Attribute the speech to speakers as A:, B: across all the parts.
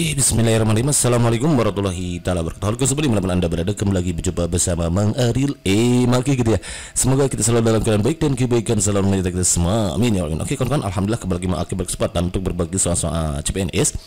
A: Iya, bismillahirrahmanirrahim Assalamualaikum warahmatullahi taala wabarakatuh Halo sebelum dimanapun anda berada Kembali lagi berjumpa bersama Mang Aril E, Maki gitu ya Semoga kita selalu dalam keadaan baik Dan kebaikan selalu menyertai kita semua Amin ya allah. Oke kawan-kawan Alhamdulillah kembali lagi Mang Aril berkesempatan Untuk berbagi soal-soal ah, CPNS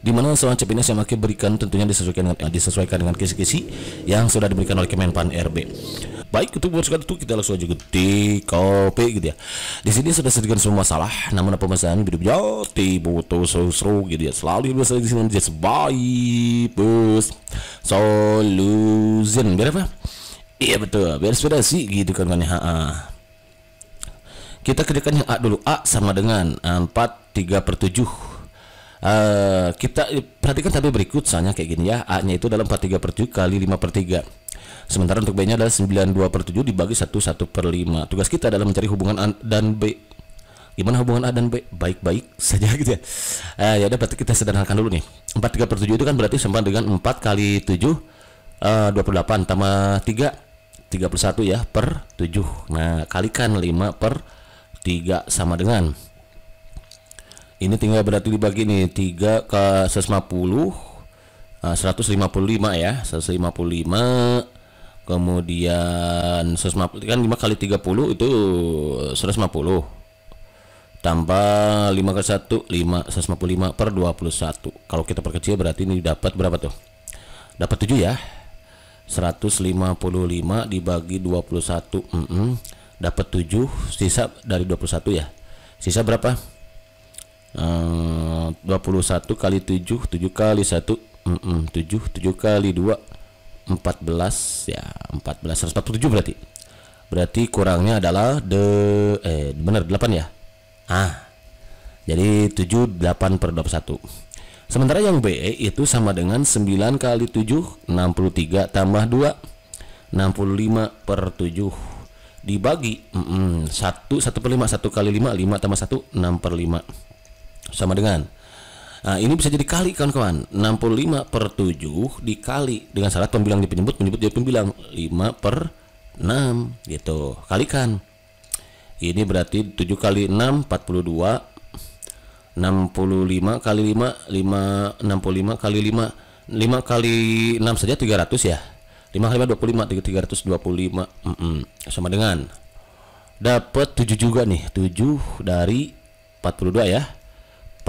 A: di mana soal CPNS yang akan berikan tentunya disesuaikan dengan, disesuaikan dengan kisi-kisi yang sudah diberikan oleh Kemenpan RB baik untuk buat sekarang itu kita langsung aja gede kopi gitu ya di sini sudah sedikit semua masalah namun apa masalahnya hidup jauh tiba tuh seru gitu ya selalu biasa di sini just baik bus solution berapa iya betul berespirasi gitu kan kan ya kita kerjakan yang A dulu A sama dengan 4 eh, 3 per 7 Uh, eh, kita perhatikan tapi berikut soalnya kayak gini ya A nya itu dalam 43 per 7 kali 5 per 3 Sementara untuk B-nya adalah 92 per 7 dibagi 1, 1 per 5. Tugas kita adalah mencari hubungan A dan B. Gimana hubungan A dan B? Baik-baik saja gitu ya. Eh, ya udah berarti kita sederhanakan dulu nih. 3 per 7 itu kan berarti sama dengan 4 kali 7, eh, 28 tambah 3, 31 ya per 7. Nah, kalikan 5 per 3 sama dengan ini tinggal berarti dibagi nih 3 ke 150 155 eh, ya 155 kemudian 150 kan 5 kali 30 itu 150 tambah 5 ke 1 5 155 per 21 kalau kita perkecil berarti ini dapat berapa tuh dapat 7 ya 155 dibagi 21 mm -mm. dapat 7 sisa dari 21 ya sisa berapa ehm, 21 kali 7 7 kali 1 mm -mm. 7 7 kali 2 14 ya 14 147 berarti berarti kurangnya adalah de eh benar 8 ya ah jadi 7 8 per 21 sementara yang B itu sama dengan 9 kali 7 63 tambah 2 65 per 7 dibagi mm -mm, 1 1 per 5 1 kali 5 5 tambah 1 6 per 5 sama dengan Nah, ini bisa jadi kali kawan-kawan. 65 per 7 dikali dengan syarat pembilang di penyebut, penyebut jadi pembilang. 5 per 6 gitu. Kalikan. Ini berarti 7 kali 6 42 65 kali 5 5 65 kali 5 5 kali 6 saja 300 ya. 5 kali 5 25 325 mm -mm. sama dengan dapat 7 juga nih. 7 dari 42 ya.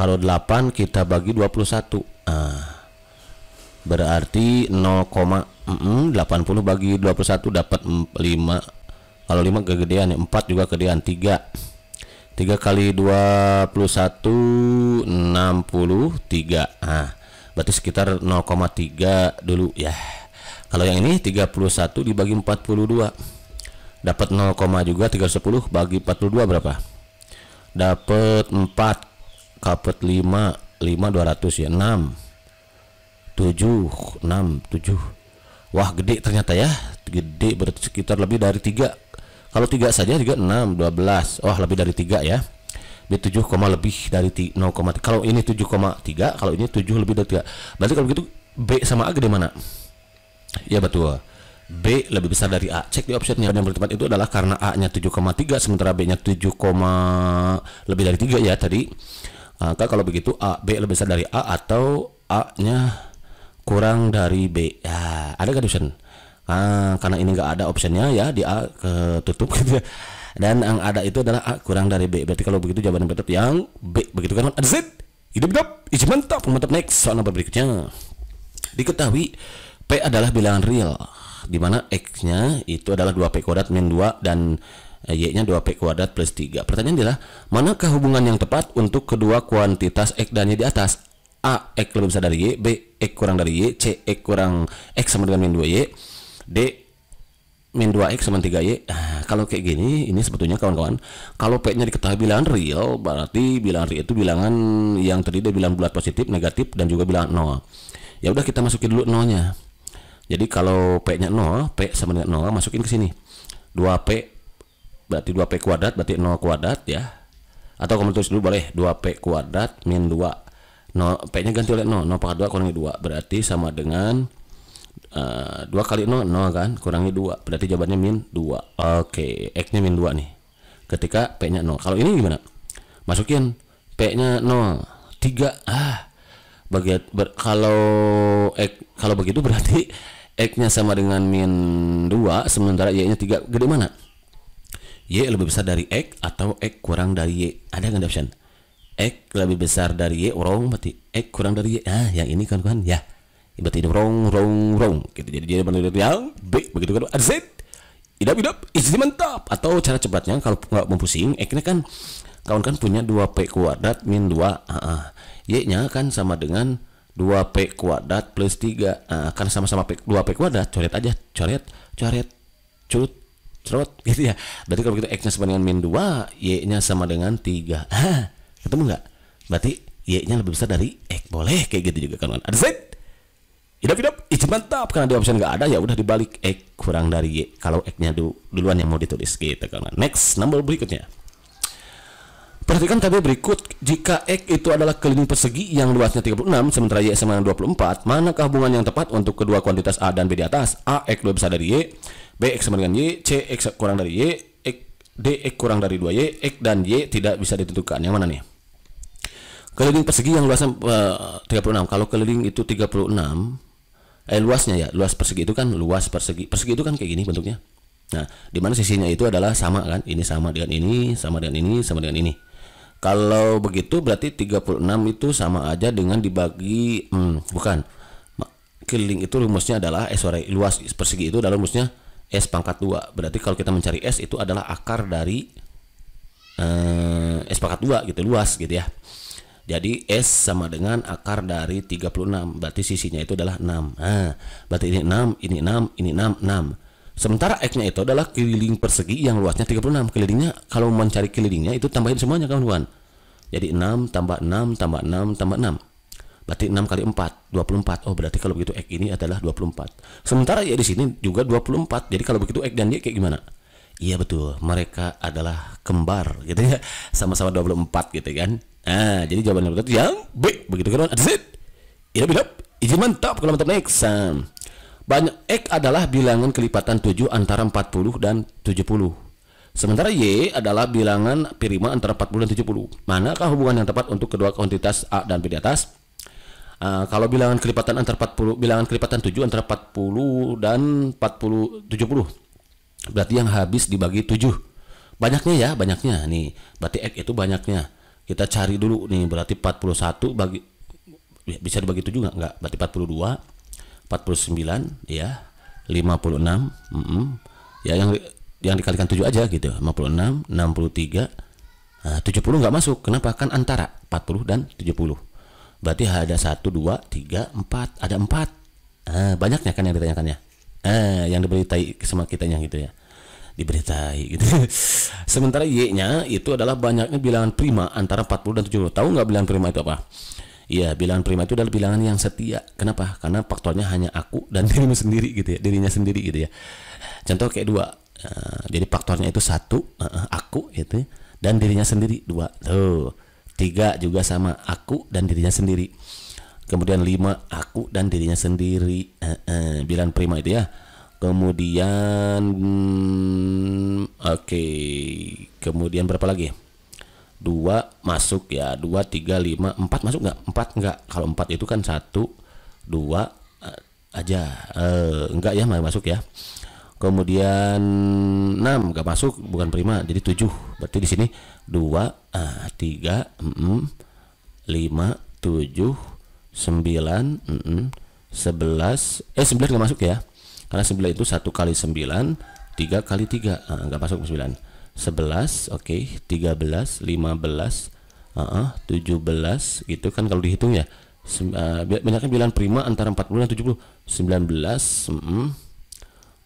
A: Kalau 8 kita bagi 21. Ah. Berarti 0,80 bagi 21 dapat 5. Kalau 5 kegedean ya, 4 juga kegedean 3. 3 kali 21 63. Ah. Berarti sekitar 0,3 dulu ya. Kalau yang ini 31 dibagi 42. Dapat 0, juga 310 bagi 42 berapa? Dapat 4 kapet 5 5 200 ya 6 7 6 7 wah gede ternyata ya gede berarti sekitar lebih dari 3 kalau 3 saja juga 6 12 wah lebih dari 3 ya dia 7, lebih dari 0, kalau ini 7,3 kalau ini 7 lebih dari 3 berarti kalau gitu B sama A gede mana ya betul B lebih besar dari A cek di offsetnya yang bertepat itu adalah karena A nya 7,3 sementara B nya 7, lebih dari 3 ya tadi maka kalau begitu A B lebih besar dari A atau A-nya kurang dari B. Ya, ada gak dosen? Ah, karena ini nggak ada optionnya ya di A ketutup gitu ya. Dan yang ada itu adalah A kurang dari B. Berarti kalau begitu jawaban yang betul yang B. Begitu kan? Ada Z. Hidup hidup. Isi mantap. Mantap next. Soal nomor berikutnya. Diketahui P adalah bilangan real. Dimana X-nya itu adalah 2P kuadrat min 2 dan Y-nya 2P kuadrat plus 3. Pertanyaan adalah, manakah hubungan yang tepat untuk kedua kuantitas X dan Y di atas? A, X lebih besar dari Y, B, X kurang dari Y, C, X kurang X sama dengan min 2Y, D, min 2X sama 3Y. Nah, kalau kayak gini, ini sebetulnya kawan-kawan, kalau P-nya diketahui bilangan real, berarti bilangan real itu bilangan yang terdiri dari bilangan bulat positif, negatif, dan juga bilangan nol. Ya udah kita masukin dulu nolnya. Jadi kalau P-nya nol, P sama dengan nol, masukin ke sini. 2P berarti 2P kuadrat berarti 0 kuadrat ya atau kamu tulis dulu boleh 2P kuadrat min 2 0, P nya ganti oleh 0 0 pangkat 2 kurangi 2 berarti sama dengan uh, eh, 2 kali 0 0 kan kurangi 2 berarti jawabannya min 2 oke okay. X nya min 2 nih ketika P nya 0 kalau ini gimana masukin P nya 0 3 ah bagi ber, kalau X kalau begitu berarti X nya sama dengan min 2 sementara Y nya 3 gede mana Y lebih besar dari X atau X kurang dari Y. Ada nggak option? X lebih besar dari Y, wrong berarti X kurang dari Y. Ah, yang ini kan kan ya. Berarti wrong, wrong, wrong. Gitu. Jadi jadi benar yang B. Begitu kan? Z. Idap, idap. Isi mantap. Atau cara cepatnya kalau nggak mempusing, X-nya kan kawan kan punya 2P kuadrat min 2. Ah, Y-nya kan sama dengan 2P kuadrat plus 3. Ah, kan sama-sama P, 2P kuadrat. Coret aja. Coret, coret, cut, cerot gitu ya berarti kalau begitu x-nya sama dengan min 2 y-nya sama dengan 3 Hah, ketemu nggak berarti y-nya lebih besar dari x boleh kayak gitu juga kan ada set hidup hidup itu mantap karena di option nggak ada ya udah dibalik x kurang dari y kalau x-nya duluan yang mau ditulis gitu kan next number berikutnya Perhatikan tabel berikut, jika X itu adalah keliling persegi yang luasnya 36, sementara Y sama dengan 24, manakah hubungan yang tepat untuk kedua kuantitas A dan B di atas? A, X lebih besar dari Y, B X sama dengan Y, C X kurang dari Y, X, D X kurang dari 2Y, X dan Y tidak bisa ditentukan. Yang mana nih? Keliling persegi yang luasnya eh, uh, 36. Kalau keliling itu 36, eh luasnya ya, luas persegi itu kan luas persegi. Persegi itu kan kayak gini bentuknya. Nah, di mana sisinya itu adalah sama kan? Ini sama dengan ini, sama dengan ini, sama dengan ini. Kalau begitu berarti 36 itu sama aja dengan dibagi hmm, bukan. Keliling itu rumusnya adalah eh sorry, luas persegi itu dalam rumusnya S pangkat 2. Berarti kalau kita mencari S itu adalah akar dari eh, S pangkat 2 gitu, luas gitu ya. Jadi S sama dengan akar dari 36. Berarti sisinya itu adalah 6. Nah, berarti ini 6, ini 6, ini 6, 6. Sementara X-nya itu adalah keliling persegi yang luasnya 36. Kelilingnya, kalau mencari kelilingnya itu tambahin semuanya kawan-kawan. Jadi 6 tambah 6 tambah 6 tambah 6. Berarti 6 kali 4, 24. Oh, berarti kalau begitu X ini adalah 24. Sementara ya di sini juga 24. Jadi kalau begitu X dan Y kayak gimana? Iya betul, mereka adalah kembar gitu ya. Sama-sama 24 gitu kan. Nah, jadi jawabannya yang betul yang B. Begitu kan? That's it. Idap, idap. Izin mantap kalau mantap next. Banyak X adalah bilangan kelipatan 7 antara 40 dan 70. Sementara Y adalah bilangan prima antara 40 dan 70. Manakah hubungan yang tepat untuk kedua kuantitas A dan B di atas? Uh, kalau bilangan kelipatan antar 40 bilangan kelipatan 7 antara 40 dan 40 70 berarti yang habis dibagi 7 banyaknya ya banyaknya nih berarti x itu banyaknya kita cari dulu nih berarti 41 bagi ya, bisa dibagi 7 nggak nggak berarti 42 49 ya 56 mm -mm. ya yang yang dikalikan 7 aja gitu 56 63 nah, 70 nggak masuk kenapa kan antara 40 dan 70 Berarti ada satu, dua, tiga, empat. Ada empat. Eh, banyaknya kan yang ditanyakannya. Eh, yang diberitai sama kitanya gitu ya. Diberitai gitu. Sementara Y-nya itu adalah banyaknya bilangan prima antara 40 dan 70. Tahu nggak bilangan prima itu apa? Iya, bilangan prima itu adalah bilangan yang setia. Kenapa? Karena faktornya hanya aku dan dirimu sendiri gitu ya, dirinya sendiri gitu ya. Contoh kayak dua. Uh, jadi faktornya itu satu, uh, aku itu ya, dan dirinya sendiri dua. Tuh tiga juga sama aku dan dirinya sendiri kemudian lima aku dan dirinya sendiri eh, eh, bilan prima itu ya kemudian hmm, oke okay. kemudian berapa lagi dua masuk ya dua tiga lima empat masuk nggak empat nggak kalau empat itu kan satu dua eh, aja eh, nggak ya masuk ya kemudian 6 nggak masuk bukan prima jadi 7 berarti di sini 2 3 5 7 9 11 eh 9 nggak masuk ya karena 9 itu 1 kali 9 3 kali 3 ah, nggak masuk 9 11 oke okay, 13 15 uh -uh, 17 itu kan kalau dihitung ya ah, banyaknya bilang prima antara 40 dan 70 19 mm, mm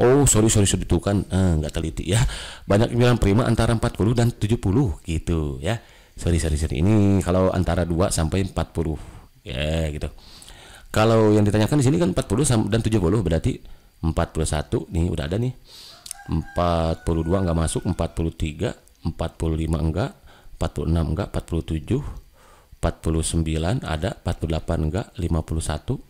A: oh sorry sorry sorry itu kan eh, nggak eh, teliti ya banyak bilang prima antara 40 dan 70 gitu ya sorry sorry sorry ini kalau antara 2 sampai 40 ya yeah, gitu kalau yang ditanyakan di sini kan 40 dan 70 berarti 41 nih udah ada nih 42 nggak masuk 43 45 enggak 46 enggak 47 49 ada 48 enggak 51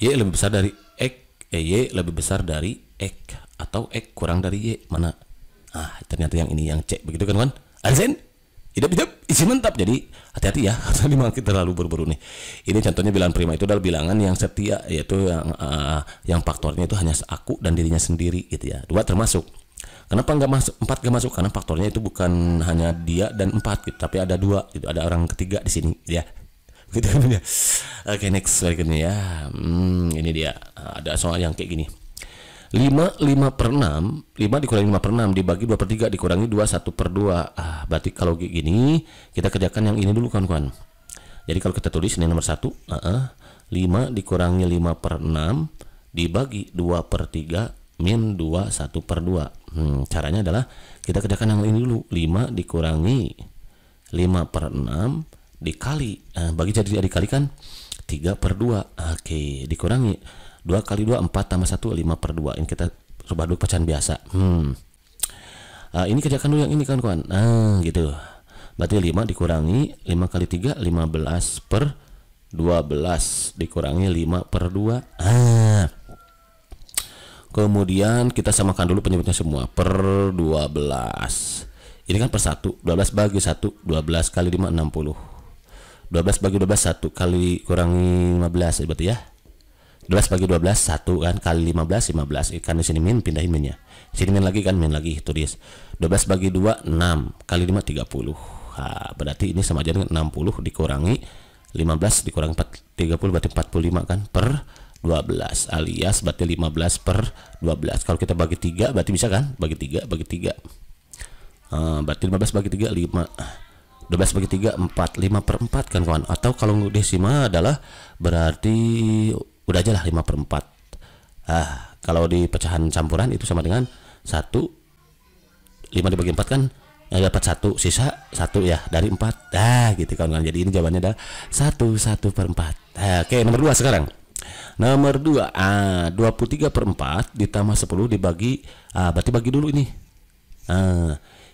A: Y lebih besar dari X, eh, Y lebih besar dari X atau X kurang dari Y mana? Ah, ternyata yang ini yang C begitu kan, kan? Arsen? Tidak, hidup isi mantap. Jadi hati-hati ya, karena memang kita terlalu buru-buru nih. Ini contohnya bilangan prima itu adalah bilangan yang setia, yaitu yang uh, yang faktornya itu hanya aku dan dirinya sendiri gitu ya. Dua termasuk. Kenapa nggak masuk empat nggak masuk? Karena faktornya itu bukan hanya dia dan empat, gitu, tapi ada dua, itu ada orang ketiga di sini, gitu ya gitu kan oke okay, next berikutnya ya hmm, ini dia ada soal yang kayak gini 5 5 per 6 5 dikurangi 5 per 6 dibagi 2 per 3 dikurangi 2 1 per 2 ah, berarti kalau gini kita kerjakan yang ini dulu kawan-kawan jadi kalau kita tulis ini nomor 1 uh -uh, 5 dikurangi 5 per 6 dibagi 2 per 3 min 2 1 per 2 hmm, caranya adalah kita kerjakan yang ini dulu 5 dikurangi 5 per 6 dikali eh, bagi jadi dikalikan 3 per 2 oke okay. dikurangi 2 kali 2 4 tambah 1 5 per 2 ini kita rubah dulu pecahan biasa hmm. Uh, ini kerjakan dulu yang ini kan kawan nah gitu berarti 5 dikurangi 5 kali 3 15 per 12 dikurangi 5 per 2 ah. kemudian kita samakan dulu penyebutnya semua per 12 ini kan per 1 12 bagi 1 12 kali 5 60 12 bagi 12 1 kali kurangi 15 ya, berarti ya 12 bagi 12 1 kan kali 15 15 eh, kan di sini min pindahin minnya sini min lagi kan min lagi tulis 12 bagi 2 6 kali 5 30 ha, berarti ini sama aja dengan 60 dikurangi 15 dikurangi 4, 30 berarti 45 kan per 12 alias berarti 15 per 12 kalau kita bagi 3 berarti bisa kan bagi 3 bagi 3 uh, berarti 15 bagi 3 5 12 bagi 3 4 5 per 4 kan kawan atau kalau desima adalah berarti udah aja lah 5 per 4 ah kalau di pecahan campuran itu sama dengan 1 5 dibagi 4 kan ya dapat 1 sisa 1 ya dari 4 ah gitu kawan-kawan jadi ini jawabannya adalah 1 1 per 4 ah, oke okay, nomor 2 sekarang nomor 2 ah, 23 per 4 ditambah 10 dibagi ah, berarti bagi dulu ini ah,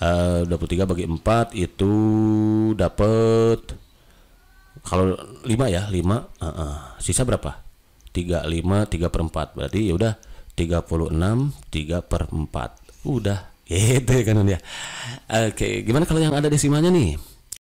A: 23 eh, bagi 4 itu dapat kalau 5 ya 5 uh -uh. sisa berapa 35 3 per 4 berarti ya udah 36 3 per 4 udah gitu ya kan ya oke okay. gimana kalau yang ada desimanya nih